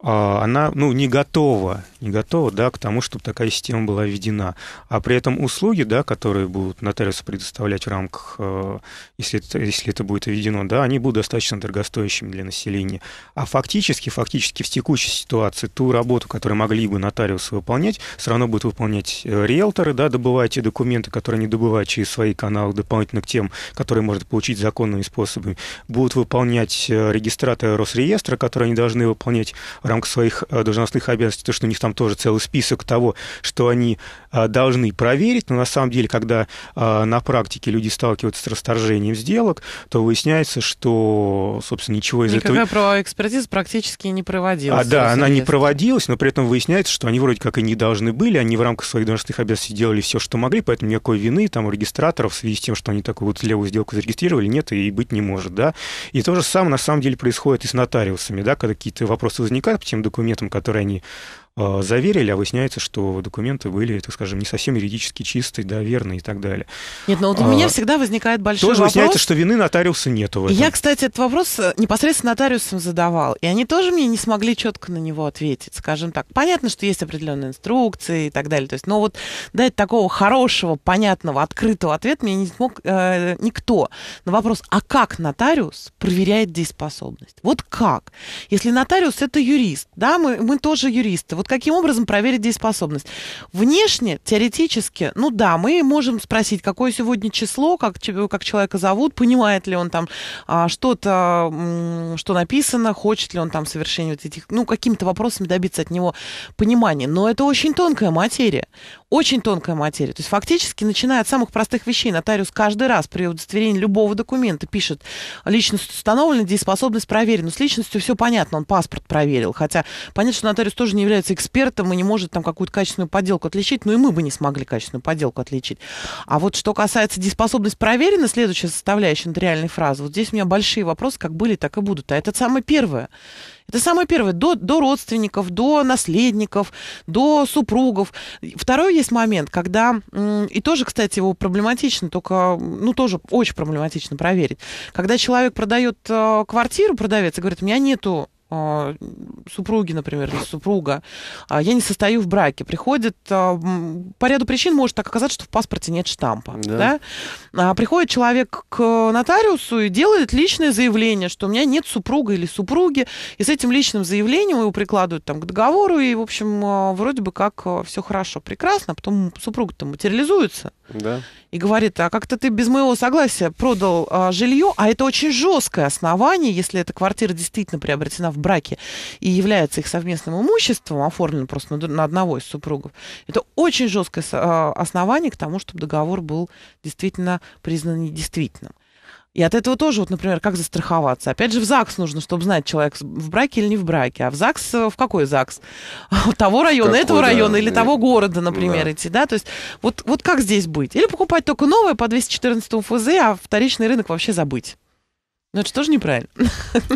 а, она ну, не готова, не готова да, к тому, чтобы такая система была введена. А при этом услуги, да, которые будут нотариусы предоставлять в рамках, э, если это, если это будет введено, да, они будут достаточно дорогостоящими для населения. А фактически, фактически в текущей ситуации ту работу, которую могли бы нотариусы выполнять, все равно будут выполнять э, риэлторы, да, добывая те документы, которые они добывают через свои каналы, дополнительно к тем, которые можно получить законными способами. Будут выполнять э, регистраторы Росреестра, которые они должны выполнять в рамках своих э, должностных обязанностей, то, что у них там тоже целый список того, что они а, должны проверить, но на самом деле, когда а, на практике люди сталкиваются с расторжением сделок, то выясняется, что, собственно, ничего из Никакая этого... Никакая экспертиза практически не проводилась. А, да, она не проводилась, но при этом выясняется, что они вроде как и не должны были, они в рамках своих должностных обязанностей делали все, что могли, поэтому никакой вины там у регистраторов в связи с тем, что они такую вот левую сделку зарегистрировали, нет и быть не может, да. И то же самое на самом деле происходит и с нотариусами, да, когда какие-то вопросы возникают по тем документам, которые они Э, заверили, а выясняется, что документы были, так скажем, не совсем юридически чистые, да, верные и так далее. Нет, но ну вот у а, меня а, всегда возникает большой тоже вопрос. Тоже выясняется, что вины нотариуса нету в этом. Я, кстати, этот вопрос э, непосредственно нотариусам задавал, и они тоже мне не смогли четко на него ответить, скажем так. Понятно, что есть определенные инструкции и так далее, то есть, но вот дать такого хорошего, понятного, открытого ответа мне не смог э, никто. На вопрос, а как нотариус проверяет дееспособность? Вот как? Если нотариус это юрист, да, мы, мы тоже юристы, вот. Вот каким образом проверить дееспособность? Внешне, теоретически, ну да, мы можем спросить, какое сегодня число, как, как человека зовут, понимает ли он там а, что-то, что написано, хочет ли он там совершения вот этих, ну, какими то вопросами добиться от него понимания. Но это очень тонкая материя. Очень тонкая материя. То есть фактически, начиная от самых простых вещей, нотариус каждый раз при удостоверении любого документа пишет, личность установлена, дееспособность проверена. Ну, с личностью все понятно, он паспорт проверил. Хотя понятно, что нотариус тоже не является экспертом и не может там какую-то качественную подделку отличить, но и мы бы не смогли качественную подделку отличить. А вот что касается дееспособность проверена, следующая составляющая нотариальной фразы, вот здесь у меня большие вопросы, как были, так и будут. А это самое первое. Это самое первое, до, до родственников, до наследников, до супругов. Второй есть момент, когда, и тоже, кстати, его проблематично, только, ну, тоже очень проблематично проверить, когда человек продает э, квартиру, продавец, и говорит, у меня нету Э, супруги, например, или супруга, а, я не состою в браке, приходит, э, по ряду причин может так оказаться, что в паспорте нет штампа, да. да? А, приходит человек к нотариусу и делает личное заявление, что у меня нет супруга или супруги, и с этим личным заявлением его прикладывают там к договору, и, в общем, э, вроде бы как все хорошо, прекрасно, а потом супруг там материализуется. Да. И говорит, а как-то ты без моего согласия продал а, жилье, а это очень жесткое основание, если эта квартира действительно приобретена в браке и является их совместным имуществом, оформлено просто на, на одного из супругов, это очень жесткое а, основание к тому, чтобы договор был действительно признан недействительным. И от этого тоже, вот, например, как застраховаться? Опять же, в ЗАГС нужно, чтобы знать, человек в браке или не в браке. А в ЗАГС э, в какой ЗАГС? Того района, какой, этого да, района или и... того города, например, да. идти, да? То есть вот, вот как здесь быть? Или покупать только новое по 214 ФЗ, а вторичный рынок вообще забыть? Ну это же тоже неправильно.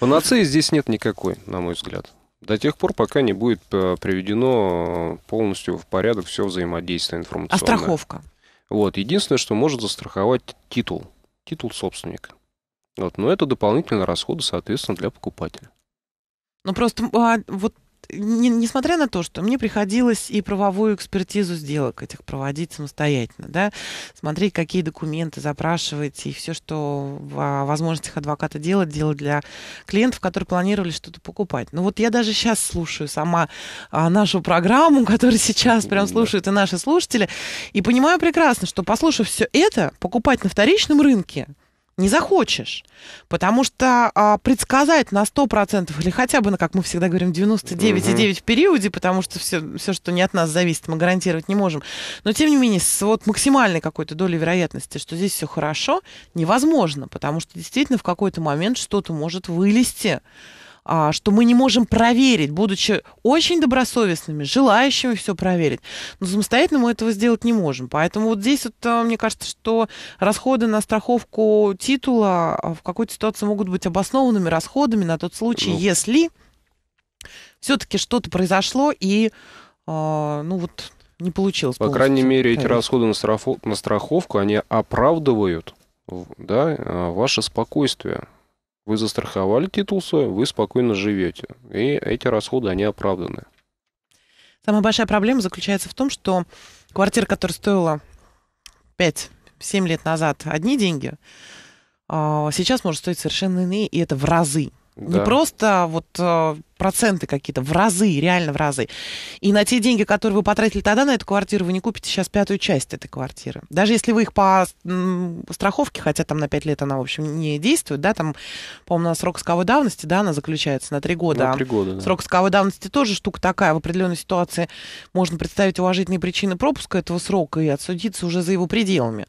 Панацеи здесь нет никакой, на мой взгляд. До тех пор, пока не будет э, приведено э, полностью в порядок все взаимодействие информационное. А страховка? Вот. Единственное, что может застраховать титул. Титул собственника. Вот. Но это дополнительные расходы, соответственно, для покупателя. Ну просто а, вот не, несмотря на то, что мне приходилось и правовую экспертизу сделок этих проводить самостоятельно, да, смотреть, какие документы запрашивать, и все, что в а, возможностях адвоката делать, делать для клиентов, которые планировали что-то покупать. Ну вот я даже сейчас слушаю сама а, нашу программу, которую сейчас прям слушают и наши слушатели, и понимаю прекрасно, что послушав все это, покупать на вторичном рынке – не захочешь. Потому что а, предсказать на 100% или хотя бы, на, как мы всегда говорим, 99,9 угу. в периоде, потому что все, все, что не от нас зависит, мы гарантировать не можем. Но, тем не менее, с вот максимальной какой-то долей вероятности, что здесь все хорошо, невозможно. Потому что действительно в какой-то момент что-то может вылезти. А, что мы не можем проверить, будучи очень добросовестными, желающими все проверить. Но самостоятельно мы этого сделать не можем. Поэтому вот здесь вот, э, мне кажется, что расходы на страховку титула э, в какой-то ситуации могут быть обоснованными расходами на тот случай, ну. если все-таки что-то произошло и, э, ну вот, не получилось. По крайней мере, эти расходы на, страхов... на страховку, они оправдывают да, э, ваше спокойствие. Вы застраховали титул свой, вы спокойно живете. И эти расходы, они оправданы. Самая большая проблема заключается в том, что квартира, которая стоила 5-7 лет назад одни деньги, а, сейчас может стоить совершенно иные, и это в разы. Да. Не просто а вот э, проценты какие-то, в разы, реально в разы. И на те деньги, которые вы потратили тогда на эту квартиру, вы не купите сейчас пятую часть этой квартиры. Даже если вы их по страховке, хотя там на пять лет она, в общем, не действует, да, там, по-моему, на срок сроковой давности, да, она заключается на три года. На 3 года, да. Срок сроковой давности тоже штука такая. В определенной ситуации можно представить уважительные причины пропуска этого срока и отсудиться уже за его пределами.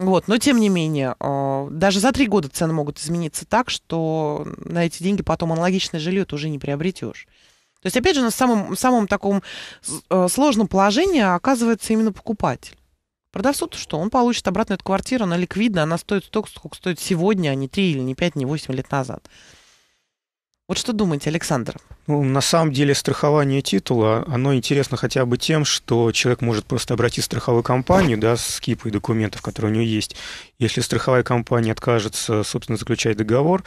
Вот, но тем не менее, а, даже за три года цены могут измениться так, что на эти деньги потом аналогичное жилье ты уже не приобретешь. То есть, опять же, на самом, самом таком а, сложном положении оказывается именно покупатель. Продавцу-то что? Он получит обратно эту квартиру, она ликвидна, она стоит столько, сколько стоит сегодня, а не три или не пять, не восемь лет назад. Вот что думаете, Александр? Ну, на самом деле страхование титула, оно интересно хотя бы тем, что человек может просто обратить страховую компанию да, с кипой документов, которые у него есть. Если страховая компания откажется, собственно, заключать договор,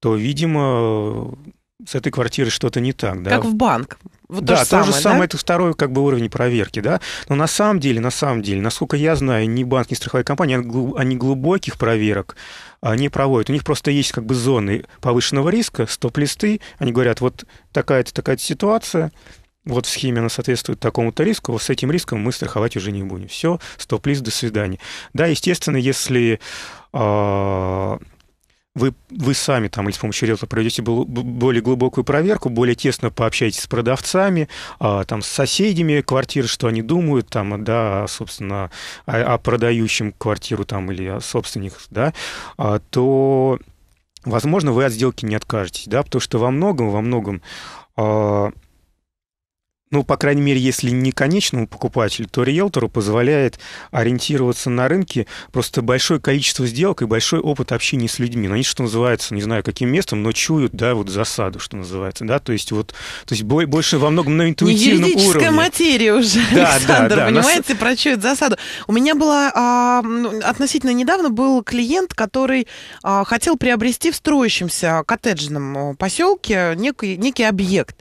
то, видимо, с этой квартирой что-то не так. Да? Как в банк. Вот да, то, же, то самое, же самое, да? это второй как бы уровень проверки, да. Но на самом деле, на самом деле, насколько я знаю, ни банк, ни страховая компания, они глубоких проверок а, не проводят. У них просто есть как бы зоны повышенного риска, стоп-листы. Они говорят, вот такая-то такая-то ситуация, вот в схеме она соответствует такому-то риску, вот с этим риском мы страховать уже не будем. Все, стоп-лист, до свидания. Да, естественно, если э, вы, вы сами там или с помощью риэлтора проведете более глубокую проверку, более тесно пообщаетесь с продавцами, а, там, с соседями квартир, что они думают, там, да, собственно, о, о продающем квартиру там или о собственных, да, а, то, возможно, вы от сделки не откажетесь, да, потому что во многом, во многом а, ну, по крайней мере, если не конечному покупателю, то риэлтору позволяет ориентироваться на рынке просто большое количество сделок и большой опыт общения с людьми. Но ну, они, что называется, не знаю, каким местом, но чуют, да, вот засаду, что называется, да, то есть вот, то есть больше во многом на интуитивном не юридическая материя уже, да, Александр, да, да, понимаете, нас... про засаду. У меня была а, ну, относительно недавно был клиент, который а, хотел приобрести в строящемся коттеджном поселке некий, некий объект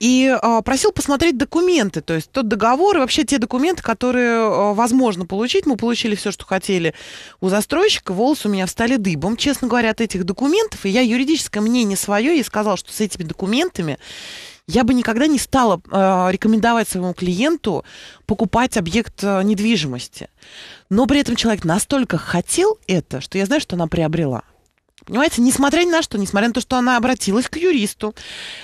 и а, просил посмотреть документы, то есть тот договор и вообще те документы, которые а, возможно получить. Мы получили все, что хотели у застройщика, волосы у меня встали дыбом, честно говоря, от этих документов. И я юридическое мнение свое и сказал, что с этими документами я бы никогда не стала э, рекомендовать своему клиенту покупать объект э, недвижимости. Но при этом человек настолько хотел это, что я знаю, что она приобрела. Понимаете, несмотря ни на что, несмотря на то, что она обратилась к юристу,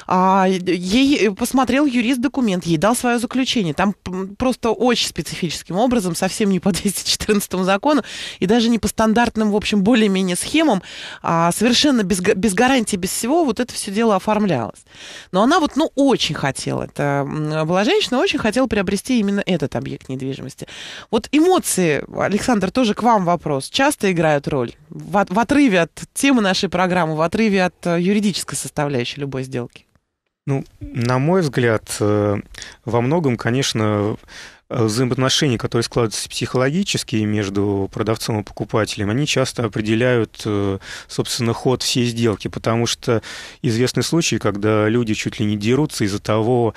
а, ей посмотрел юрист документ, ей дал свое заключение. Там просто очень специфическим образом, совсем не по 214 закону и даже не по стандартным, в общем, более-менее схемам, а, совершенно без, без гарантии, без всего вот это все дело оформлялось. Но она вот, ну, очень хотела. Это была женщина, очень хотела приобрести именно этот объект недвижимости. Вот эмоции, Александр, тоже к вам вопрос, часто играют роль в, в отрыве от темы, тема нашей программы в отрыве от э, юридической составляющей любой сделки? Ну, на мой взгляд, э, во многом, конечно, э, взаимоотношения, которые складываются психологически между продавцом и покупателем, они часто определяют, собственно, ход всей сделки, потому что известны случаи, когда люди чуть ли не дерутся из-за того,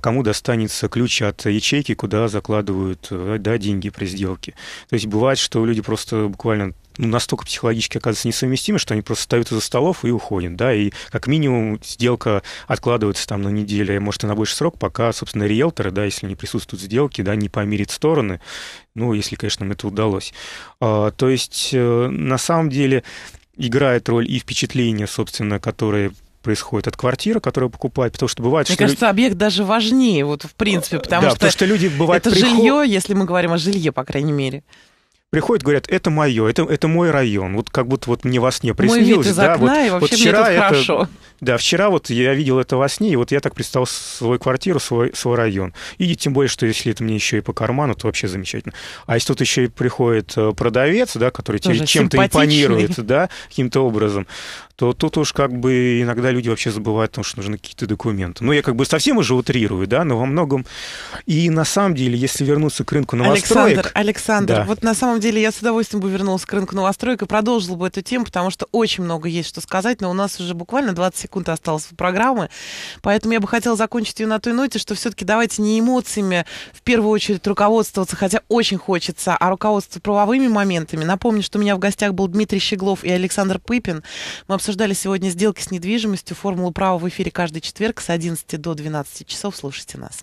кому достанется ключ от ячейки, куда закладывают да, деньги при сделке. То есть бывает, что люди просто буквально ну, настолько психологически оказываются несовместимы, что они просто встают из-за столов и уходят, да, и как минимум сделка откладывается там на неделю, может, и на больше срок, пока, собственно, риэлторы, да, если не присутствуют сделки, да, не помирят стороны, ну, если, конечно, им это удалось. А, то есть, э, на самом деле, играет роль и впечатление, собственно, которое происходит от квартиры, которую покупают, потому что бывает, Мне что кажется, люди... объект даже важнее, вот в принципе, э, потому да, что, потому что люди бывают это приход... жилье, если мы говорим о жилье, по крайней мере приходят, говорят, это мое, это, это мой район. Вот как будто вот мне во сне приснилось. Мой вид из да, вот, и вообще вот вчера мне тут это, хорошо. Да, вчера вот я видел это во сне, и вот я так представил свою квартиру, свой, свой район. И тем более, что если это мне еще и по карману, то вообще замечательно. А если тут еще и приходит э, продавец, да, который тебе чем-то импонирует, да, каким-то образом, то тут уж как бы иногда люди вообще забывают о том, что нужны какие-то документы. Ну, я как бы совсем уже утрирую, да, но во многом. И на самом деле, если вернуться к рынку новостроек... Александр, Александр, да. вот на самом деле я с удовольствием бы вернулась к рынку новостроек и продолжила бы эту тему, потому что очень много есть что сказать, но у нас уже буквально 20 секунд осталось в программе, поэтому я бы хотела закончить ее на той ноте, что все-таки давайте не эмоциями в первую очередь руководствоваться, хотя очень хочется, а руководство правовыми моментами. Напомню, что у меня в гостях был Дмитрий Щеглов и Александр Пыпин. Мы обсуждали сегодня сделки с недвижимостью, формулу права в эфире каждый четверг с 11 до 12 часов. Слушайте нас.